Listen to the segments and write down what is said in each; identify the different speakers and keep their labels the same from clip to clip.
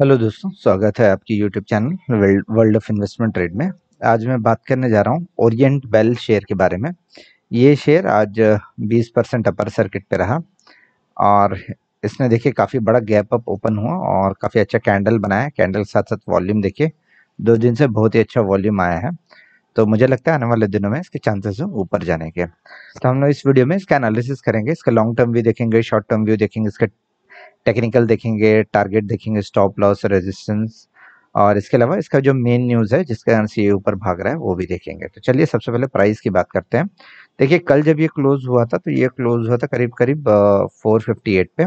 Speaker 1: hello दोस्तों स्वागत है आपकी YouTube channel world of investment trade में आज मैं बात करने जा रहा हूँ ओरिएंट बेल शेयर के बारे में ये शेयर आज 20 परसेंट अपर सर्किट पे रहा और इसने देखिए काफ़ी बड़ा गैप अप ओपन हुआ और काफ़ी अच्छा कैंडल बनाया कैंडल के साथ साथ वॉल्यूम देखिए दो दिन से बहुत ही अच्छा वॉल्यूम आया है तो मुझे लगता है आने वाले दिनों में इसके चांसेस हैं ऊपर जाने के तो हम लोग इस वीडियो में इसका एनालिसिस करेंगे इसका लॉन्ग टर्म व्यू देखेंगे शॉर्ट टर्म व्यू देखेंगे इसका टेक्निकल देखेंगे टारगेट देखेंगे स्टॉप लॉस रेजिस्टेंस और इसके अलावा इसका जो मेन न्यूज़ है जिसके कारण से ये ऊपर भाग रहा है वो भी देखेंगे तो चलिए सबसे पहले प्राइस की बात करते हैं देखिए कल जब ये क्लोज हुआ था तो ये क्लोज हुआ था करीब करीब फोर फिफ्टी एट पे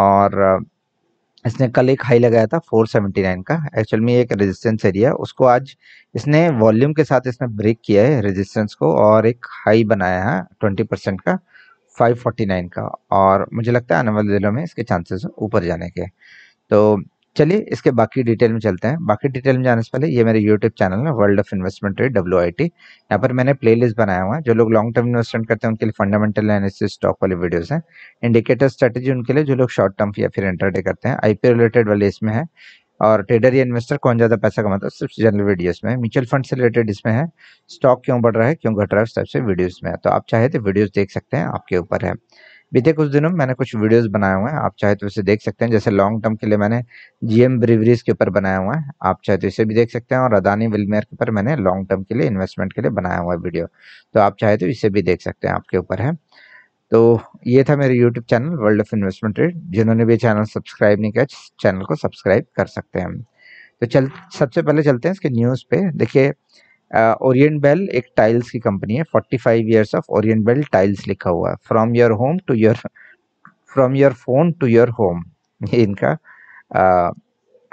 Speaker 1: और इसने कल एक हाई लगाया था 479 का एक्चुअल में एक रेजिस्टेंस एरिया उसको आज इसने वॉल्यूम के साथ इसने ब्रेक किया है रेजिस्टेंस को और एक हाई बनाया है 20 परसेंट का 549 का और मुझे लगता है आने वाले दिनों में इसके चांसेस ऊपर जाने के तो चलिए इसके बाकी डिटेल में चलते हैं बाकी डिटेल में जाने से पहले ये मेरे यूट्यूब चैनल है world of investment rate W I T यहाँ पर मैंने प्लेलिस्ट बनाया हुआ है जो लोग लॉन्ग टर्म इन्वेस्टमेंट करते हैं उनके लिए फंडामेंटल एनालिसिस स्टॉक वाले वीडियोस हैं इंडिकेटर स्ट्रेटेजी उनके लिए जो लोग शॉर्ट टर्म या फिर इंटरडे करते हैं आईपीओ रिलेटेड वाले इसमें है और ट्रेडर या इन्वेस्टर कौन ज्यादा पैसा कमाता है सबसे जनरल वीडियोस में म्यूचुअल फंड से रिलेटेड इसमें है स्टॉक क्यों बढ़ रहा है क्यों घट रहा है उस टाइप से वीडियोस में तो आप चाहे तो वीडियोस देख सकते हैं आपके ऊपर है बीते कुछ दिनों में मैंने कुछ वीडियोस बनाए हुए हैं आप चाहे तो इसे देख सकते हैं जैसे लॉन्ग टर्म के लिए मैंने जीएम ब्रिवरीज के ऊपर बनाया हुआ है आप चाहे तो इसे भी देख सकते हैं और अदानी विलमेयर के ऊपर मैंने लॉन्ग टर्म के लिए इन्वेस्टमेंट के लिए बनाया हुआ है वीडियो तो आप चाहे तो इसे भी देख सकते हैं आपके ऊपर है तो ये था मेरे YouTube channel world of investment trade जिन्होंने भी चैनल सब्सक्राइब नहीं किया चैनल को सब्सक्राइब कर सकते हैं तो चल सबसे पहले चलते हैं इसके न्यूज़ पे देखिए ओरिएंट बेल एक टाइल्स की कंपनी है 45 years of Orient Bell tiles लिखा हुआ है from your home to your from your phone to your home ये इनका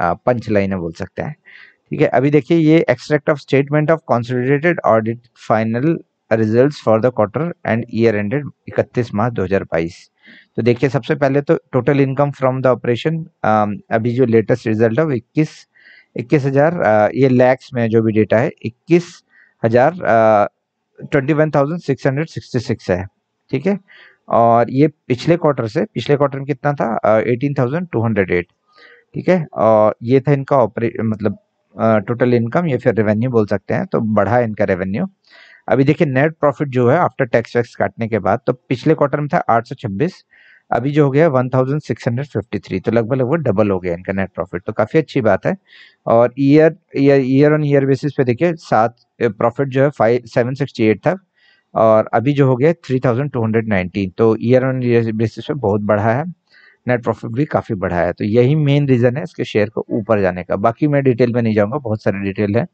Speaker 1: पंच लाइन है बोल सकते हैं ठीक है अभी देखिए ये extract of statement of consolidated audit final results for the quarter and year ended 31 March 2022 तो देखिए सबसे पहले तो total income from the operation अभी जो लेटेस्ट रिजल्ट है वो इक्कीस इक्कीस हजार uh, ये लैक्स में जो भी डेटा है इक्कीस हजार twenty one thousand six hundred sixty six है ठीक है और ये पिछले क्वार्टर से पिछले क्वार्टर में कितना था eighteen thousand two hundred eight ठीक है और ये था इनका ऑपरे मतलब टोटल इनकम या फिर रेवेन्यू बोल सकते हैं तो बढ़ा इनका रेवेन्यू अभी देखिए नेट प्रॉफिट जो है आफ्टर टैक्स वैक्स काटने के बाद तो पिछले क्वार्टर में था 826 अभी जो हो गया 1653 तो लगभग लगभग डबल हो गया इनका नेट प्रॉफिट तो काफ़ी अच्छी बात है और year year on year basis पे देखिए सात प्रॉफिट जो है फाइव सेवन सिक्सटी एट था और अभी जो हो गया three thousand two hundred nineteen तो ईयर ऑन ईयर बेसिस पे बहुत बढ़ा है नेट प्रॉफिट भी काफ़ी बढ़ा है तो यही मेन रीज़न है इसके शेयर को ऊपर जाने का बाकी मैं डिटेल में नहीं जाऊँगा बहुत सारे डिटेल है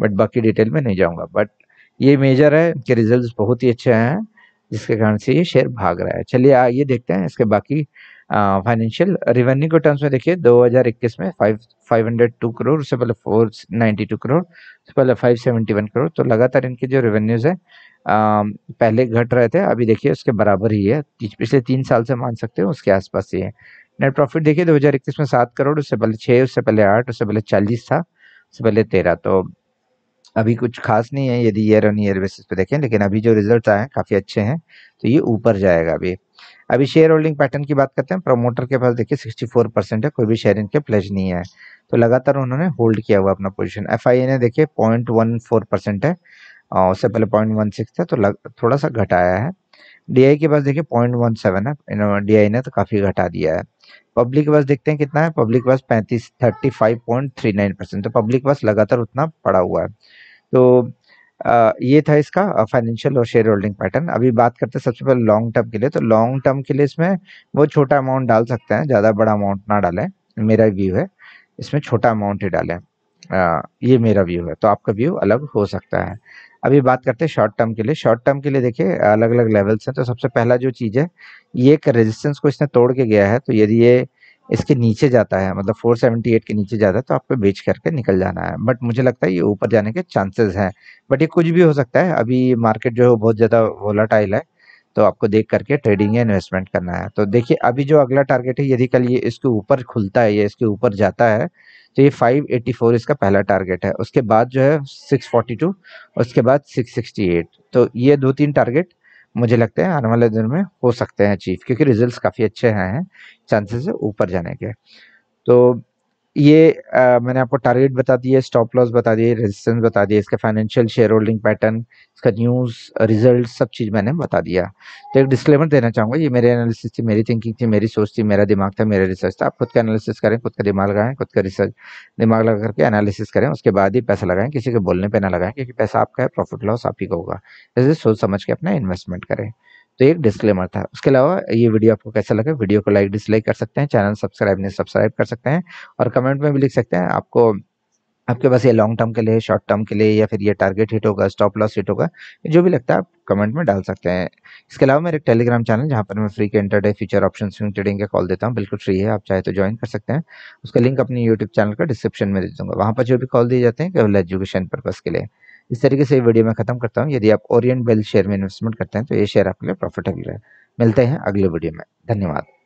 Speaker 1: बट बाकी डिटेल में नहीं जाऊँगा बट ये मेजर है इनके रिजल्ट बहुत ही अच्छे हैं जिसके कारण से ये शेयर भाग रहा है चलिए आइए देखते हैं इसके बाकी फाइनेंशियल रेवेन्यू के टर्म्स में देखिए 2021 में 5 502 करोड़ उससे पहले 492 करोड़ उससे पहले 571 करोड़ तो लगातार इनके जो रेवेन्यूज है आ, पहले घट रहे थे अभी देखिए उसके बराबर ही है पिछले तीन साल से मान सकते हैं उसके आसपास ही है नेट प्रॉफिट देखिए 2021 में सात करोड़ उससे पहले छः उससे पहले आठ उससे पहले चालीस था उससे पहले तेरह तो अभी कुछ खास नहीं है यदि ईयर ऑन ईयर बेसिस पे देखें लेकिन अभी जो रिजल्ट आए हैं काफ़ी अच्छे हैं तो ये ऊपर जाएगा अभी अभी शेयर होल्डिंग पैटर्न की बात करते हैं प्रमोटर के पास देखिए 64 परसेंट है कोई भी शेयर इनके प्लेज नहीं है तो लगातार उन्होंने होल्ड किया हुआ अपना पोजिशन एफ आई ने देखिए पॉइंट परसेंट है उससे पहले पॉइंट वन सिक्स था तो लग, थोड़ा सा घटाया है डी के पास देखिए पॉइंट वन सेवन है डी ने तो काफ़ी घटा दिया है पब्लिक बस देखते हैं कितना है पब्लिक बस पैंतीस thirty five point three nine percent तो पब्लिक बस लगातार उतना पड़ा हुआ है तो आ, ये था इसका फाइनेंशियल और शेयर होल्डिंग पैटर्न अभी बात करते हैं सबसे पहले लॉन्ग टर्म के लिए तो लॉन्ग टर्म के लिए इसमें वो छोटा अमाउंट डाल सकते हैं ज़्यादा बड़ा अमाउंट ना डालें मेरा व्यू है इसमें छोटा अमाउंट ही डालें आ, ये मेरा व्यू है तो आपका व्यू अलग हो सकता है अभी बात करते हैं शॉर्ट टर्म के लिए शॉर्ट टर्म के लिए देखिए अलग अलग लेवल्स हैं तो सबसे पहला जो चीज़ है ये एक रेजिस्टेंस को इसने तोड़ के गया है तो यदि ये इसके नीचे जाता है मतलब 478 के नीचे जाता है तो आपको बेच करके निकल जाना है बट मुझे लगता है ये ऊपर जाने के चांसेस हैं बट ये कुछ भी हो सकता है अभी मार्केट जो है बहुत ज़्यादा वोलाटाइल है तो आपको देख करके ट्रेडिंग या इन्वेस्टमेंट करना है तो देखिए अभी जो अगला टारगेट है यदि कल ये इसके ऊपर खुलता है या इसके ऊपर जाता है तो ये 584 इसका पहला टारगेट है उसके बाद जो है 642 उसके बाद 668 तो ये दो तीन टारगेट मुझे लगता है आने वाले दिन में हो सकते हैं अचीव क्योंकि रिजल्ट काफ़ी अच्छे हैं चांसेस है ऊपर जाने के तो ये आ, मैंने आपको टारगेट बता दिए स्टॉप लॉस बता दिए रेजिस्टेंस बता दिए इसका फाइनेंशियल शेयर होल्डिंग पैटर्न इसका न्यूज़ रिजल्ट सब चीज़ मैंने बता दिया तो एक डिस्क्लेमर देना चाहूँगा ये मेरे एनालिसिस थी मेरी थिंकिंग थी मेरी सोच थी मेरा दिमाग था मेरा रिसर्च था आप खुद का एनालिसिस करें खुद का दिमाग लगाएं खुद का रिसर्च दिमाग लगा करके एनालिसिस करें उसके बाद ही पैसा लगाएं किसी के बोलने पर ना लगाएं क्योंकि पैसा आपका है प्रॉफिट लॉस आप ही का होगा जैसे सोच समझ के अपना इन्वेस्टमेंट करें तो एक डिस्क्लेमर था उसके अलावा ये वीडियो आपको कैसा लगा वीडियो को लाइक डिसलाइक कर सकते हैं चैनल सब्सक्राइब नहीं सब्सक्राइब कर सकते हैं और कमेंट में भी लिख सकते हैं आपको आपके पास ये लॉन्ग टर्म के लिए शॉर्ट टर्म के लिए या फिर ये टारगेट हिट होगा स्टॉप लॉस हिट होगा जो भी लगता है आप कमेंट में डाल सकते हैं इसके अलावा मेरे एक टेलीग्राम चैनल जहाँ पर मैं फ्री के intraday future option swing trading का कॉल देता हूँ बिल्कुल फ्री है आप चाहे तो ज्वाइन कर सकते हैं उसका लिंक अपने यूट्यूब चैनल का डिस्क्रिप्शन में दे दूंगा वहाँ पर जो भी कॉल दिए जाते हैं केवल एजुकेशन पर्पज़ के लिए इस तरीके से वीडियो में खत्म करता हूँ यदि आप ओरियंट बेल शेयर में इन्वेस्टमेंट करते हैं तो ये शेयर आपके लिए प्रॉफिटेबल है मिलते हैं अगले वीडियो में धन्यवाद